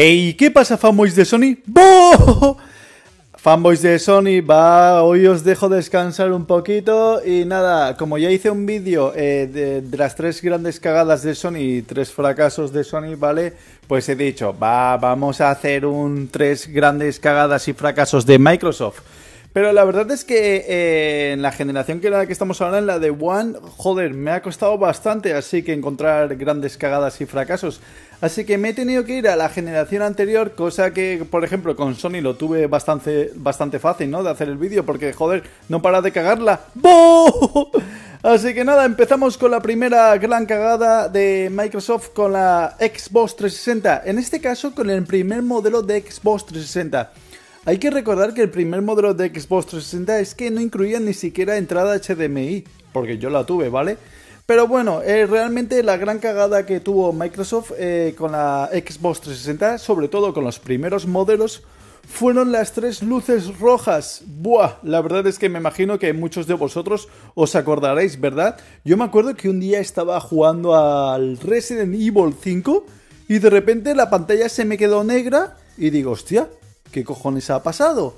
Ey, ¿qué pasa fanboys de Sony? ¡Boo! Fanboys de Sony, va, hoy os dejo descansar un poquito y nada, como ya hice un vídeo eh, de, de, las tres grandes cagadas de Sony y tres fracasos de Sony, ¿vale? Pues he dicho, va, vamos a hacer un tres grandes cagadas y fracasos de Microsoft. Pero la verdad es que eh, en la generación que, la que estamos ahora, en la de One, joder, me ha costado bastante así que encontrar grandes cagadas y fracasos. Así que me he tenido que ir a la generación anterior, cosa que, por ejemplo, con Sony lo tuve bastante, bastante fácil, ¿no? De hacer el vídeo, porque, joder, no para de cagarla. Así que nada, empezamos con la primera gran cagada de Microsoft con la Xbox 360. En este caso, con el primer modelo de Xbox 360. Hay que recordar que el primer modelo de Xbox 360 es que no incluía ni siquiera entrada HDMI, porque yo la tuve, ¿vale? Pero bueno, eh, realmente la gran cagada que tuvo Microsoft eh, con la Xbox 360, sobre todo con los primeros modelos, fueron las tres luces rojas. Buah, la verdad es que me imagino que muchos de vosotros os acordaréis, ¿verdad? Yo me acuerdo que un día estaba jugando al Resident Evil 5 y de repente la pantalla se me quedó negra y digo, hostia, ¿qué cojones ha pasado?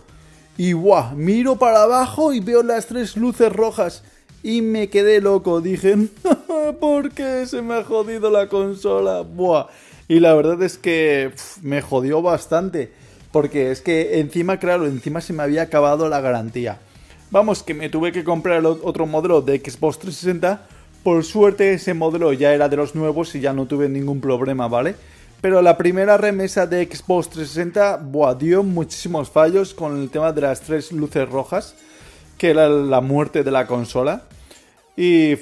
Y guau, miro para abajo y veo las tres luces rojas. Y me quedé loco, dije, ¿por qué se me ha jodido la consola? Buah. Y la verdad es que me jodió bastante. Porque es que encima, claro, encima se me había acabado la garantía. Vamos, que me tuve que comprar otro modelo de Xbox 360. Por suerte ese modelo ya era de los nuevos y ya no tuve ningún problema, ¿vale? Pero la primera remesa de Xbox 360 buah, dio muchísimos fallos con el tema de las tres luces rojas, que era la muerte de la consola. Y,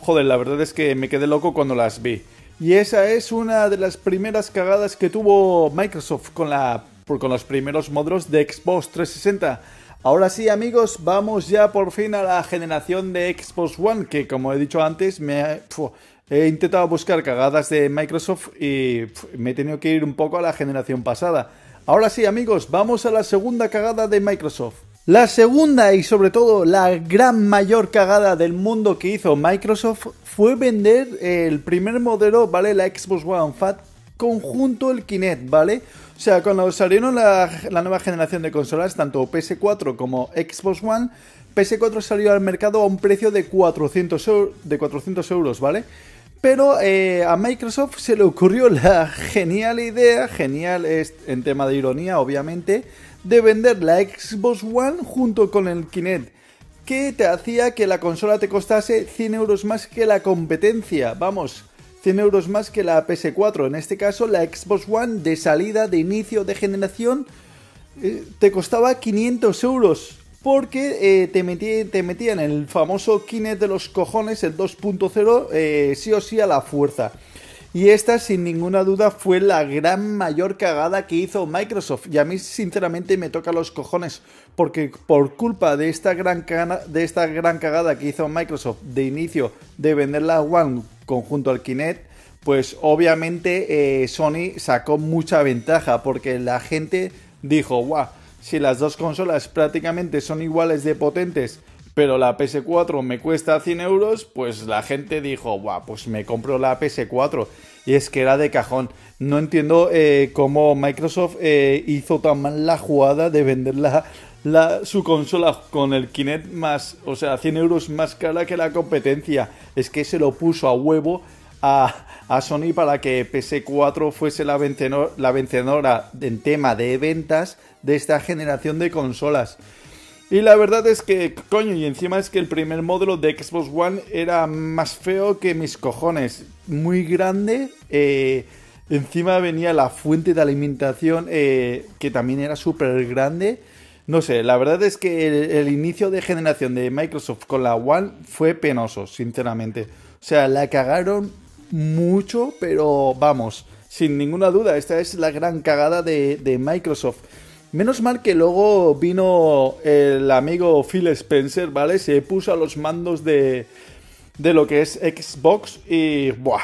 joder, la verdad es que me quedé loco cuando las vi. Y esa es una de las primeras cagadas que tuvo Microsoft con, la, con los primeros modelos de Xbox 360. Ahora sí amigos, vamos ya por fin a la generación de Xbox One, que como he dicho antes, me, He intentado buscar cagadas de Microsoft y me he tenido que ir un poco a la generación pasada. Ahora sí, amigos, vamos a la segunda cagada de Microsoft. La segunda y sobre todo la gran mayor cagada del mundo que hizo Microsoft fue vender el primer modelo, ¿vale? La Xbox One Fat conjunto el Kinect, ¿vale? O sea, cuando salieron la, nueva generación de consolas, tanto PS4 como Xbox One, PS4 salió al mercado a un precio de 400, de 400 euros, ¿vale? Pero eh, a Microsoft se le ocurrió la genial idea, genial en tema de ironía obviamente, de vender la Xbox One junto con el Kinect, que te hacía que la consola te costase 100 euros más que la competencia, vamos, 100 euros más que la PS4, en este caso la Xbox One de salida, de inicio, de generación, eh, te costaba 500 euros porque eh, te, metí, te, metían el famoso Kinect de los cojones, el 2.0, eh, sí o sí a la fuerza. Y esta, sin ninguna duda, fue la gran mayor cagada que hizo Microsoft. Y a mí, sinceramente, me toca los cojones. Porque por culpa de esta gran, de esta gran cagada que hizo Microsoft de inicio de vender la One conjunto al Kinect, pues obviamente eh, Sony sacó mucha ventaja. Porque la gente dijo, guau si las dos consolas prácticamente son iguales de potentes, pero la PS4 me cuesta 100 euros, pues la gente dijo, buah, pues me compro la PS4. Y es que era de cajón. No entiendo eh, cómo Microsoft eh, hizo tan mal la jugada de vender su consola con el Kinect más, o sea, 100 euros más cara que la competencia. Es que se lo puso a huevo a, Sony para que PS4 fuese la, la vencedora en tema de ventas de esta generación de consolas. Y la verdad es que, coño, y encima es que el primer módulo de Xbox One era más feo que mis cojones. Muy grande. Eh, encima venía la fuente de alimentación eh, que también era súper grande. No sé, la verdad es que el, inicio de generación de Microsoft con la One fue penoso, sinceramente. O sea, la cagaron mucho, pero vamos, sin ninguna duda, esta es la gran cagada de, Microsoft. Menos mal que luego vino el amigo Phil Spencer, ¿vale? Se puso a los mandos de, lo que es Xbox y buah,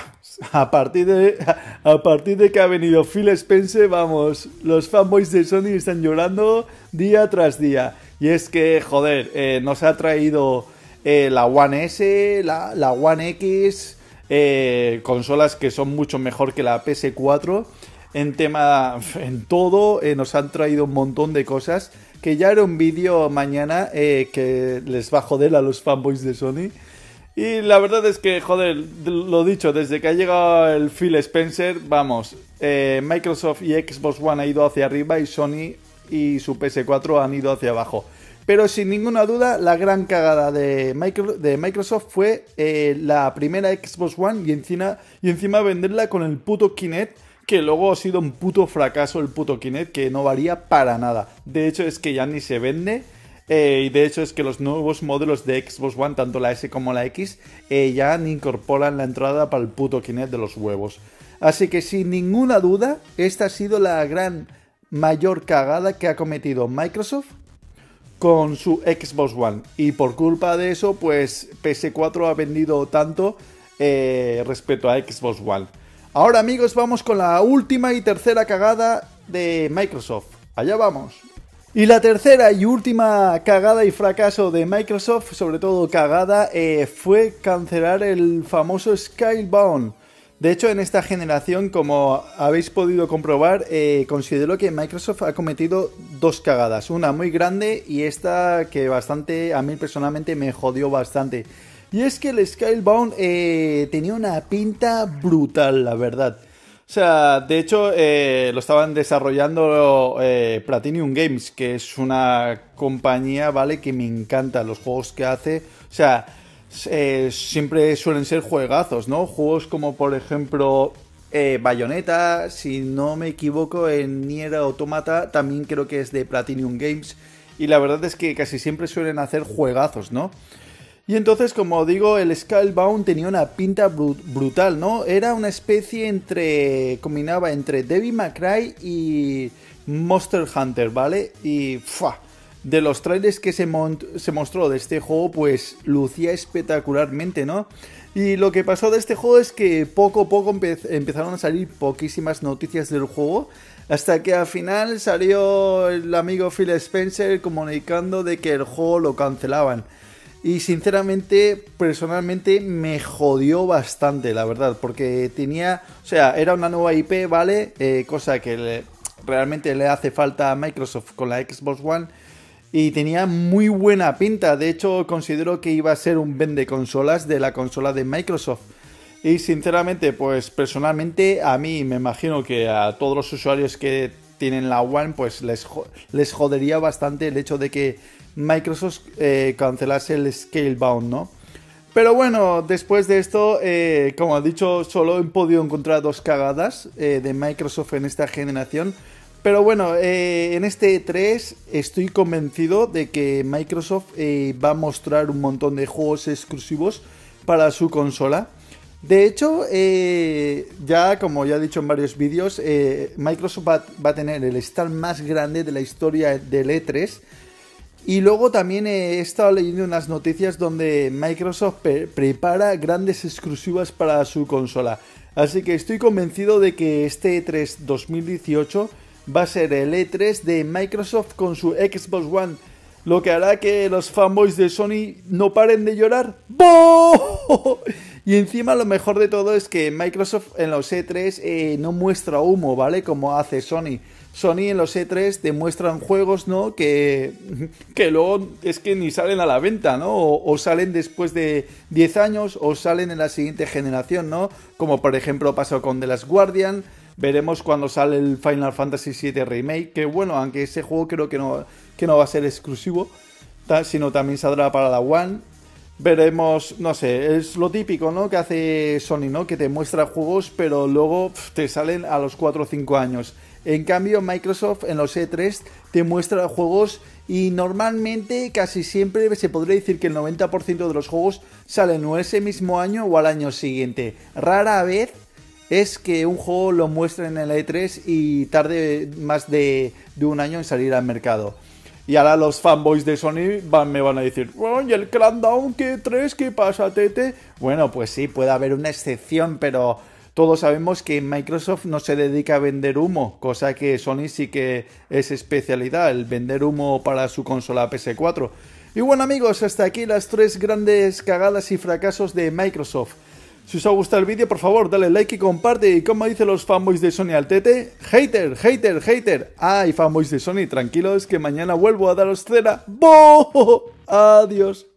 a partir de a partir de que ha venido Phil Spencer, vamos, los fanboys de Sony están llorando día tras día. Y es que, joder, eh, nos ha traído eh, la One S, la, la One X, eh, consolas que son mucho mejor que la PS4 en tema, en todo, eh, nos han traído un montón de cosas. Que ya era un vídeo mañana eh, que les va a joder a los fanboys de Sony. Y la verdad es que, joder, lo dicho, desde que ha llegado el Phil Spencer, vamos, Microsoft y Xbox One ha ido hacia arriba y Sony y su PS4 han ido hacia abajo. Pero sin ninguna duda, la gran cagada de, Microsoft fue eh, la primera Xbox One y encima, y encima venderla con el puto Kinect, que luego ha sido un puto fracaso el puto Kinect, que no varía para nada. De hecho, es que ya ni se vende. Eh, y de hecho es que los nuevos modelos de Xbox One, tanto la S como la X, eh, ya ni incorporan la entrada para el puto Kinect de los huevos. Así que sin ninguna duda, esta ha sido la gran mayor cagada que ha cometido Microsoft con su Xbox One. Y por culpa de eso, pues PS4 ha vendido tanto eh, respecto a Xbox One. Ahora amigos, vamos con la última y tercera cagada de Microsoft. Allá vamos. Y la tercera y última cagada y fracaso de Microsoft, sobre todo cagada, eh, fue cancelar el famoso Skybound. De hecho, en esta generación, como habéis podido comprobar, eh, considero que Microsoft ha cometido dos cagadas. Una muy grande y esta que bastante, a mí personalmente me jodió bastante. Y es que el Skybound eh, tenía una pinta brutal, la verdad. O sea, de hecho, eh, lo estaban desarrollando Platinum Games, que es una compañía, ¿vale? Que me encanta los juegos que hace. O sea, eh, siempre suelen ser juegazos, ¿no? Juegos como por ejemplo eh, Bayonetta, si no me equivoco, en Nier Automata también creo que es de Platinum Games. Y la verdad es que casi siempre suelen hacer juegazos, ¿no? Y entonces, como digo, el Skybound tenía una pinta brutal, ¿no? Era una especie entre. combinaba entre Debbie May y Monster Hunter, ¿vale? Y. ¡fua! de los trailers que se, mostró de este juego, pues lucía espectacularmente, ¿no? Y lo que pasó de este juego es que poco a poco empezaron a salir poquísimas noticias del juego, hasta que al final salió el amigo Phil Spencer comunicando de que el juego lo cancelaban. Y sinceramente, personalmente me jodió bastante, la verdad, porque tenía, o sea, era una nueva IP, ¿vale? Eh, cosa que realmente le hace falta a Microsoft con la Xbox One y tenía muy buena pinta. De hecho, considero que iba a ser un vende consolas de la consola de Microsoft. Y sinceramente, pues personalmente a mí me imagino que a todos los usuarios que tienen la One, pues les, les jodería bastante el hecho de que Microsoft eh, cancelase el Scalebound, ¿no? Pero bueno, después de esto, eh, como he dicho, solo he podido encontrar dos cagadas eh, de Microsoft en esta generación. Pero bueno, eh, en este E3 estoy convencido de que Microsoft eh, va a mostrar un montón de juegos exclusivos para su consola. De hecho, eh, ya como ya he dicho en varios vídeos, Microsoft va, a tener el stand más grande de la historia del E3. Y luego también he estado leyendo unas noticias donde Microsoft prepara grandes exclusivas para su consola. Así que estoy convencido de que este E3 2018 va a ser el E3 de Microsoft con su Xbox One, lo que hará que los fanboys de Sony no paren de llorar. Y encima lo mejor de todo es que Microsoft en los E3 eh, no muestra humo, ¿vale? Como hace Sony. Sony en los E3 demuestran juegos, ¿no? Que, que luego es que ni salen a la venta, ¿no? O, salen después de 10 años o salen en la siguiente generación, ¿no? Como por ejemplo pasó con The Last Guardian, Veremos cuando sale el Final Fantasy VII Remake, que bueno, aunque ese juego creo que no, que no va a ser exclusivo, sino también saldrá para la One. Veremos, no sé, es lo típico, ¿no? Que hace Sony, ¿no? Que te muestra juegos, pero luego te salen a los 4 o 5 años. En cambio, Microsoft en los E3 te muestra juegos y normalmente casi siempre se podría decir que el 90% de los juegos salen o ese mismo año o al año siguiente. Rara vez es que un juego lo muestren en el E3 y tarde más de, un año en salir al mercado. Y ahora los fanboys de Sony me van a decir, ¿Y el Down ¿qué 3? ¿Qué pasa, Tete? Bueno, pues sí, puede haber una excepción, pero todos sabemos que Microsoft no se dedica a vender humo, cosa que Sony sí que es especialidad, el vender humo para su consola PS4. Y bueno amigos, hasta aquí las tres grandes cagadas y fracasos de Microsoft. Si os ha gustado el vídeo, por favor, dale like y comparte. Y como dicen los fanboys de Sony al tete, hater, hater, hater. Ay, fanboys de Sony, tranquilos que mañana vuelvo a daros cena. ¡Bo! Adiós.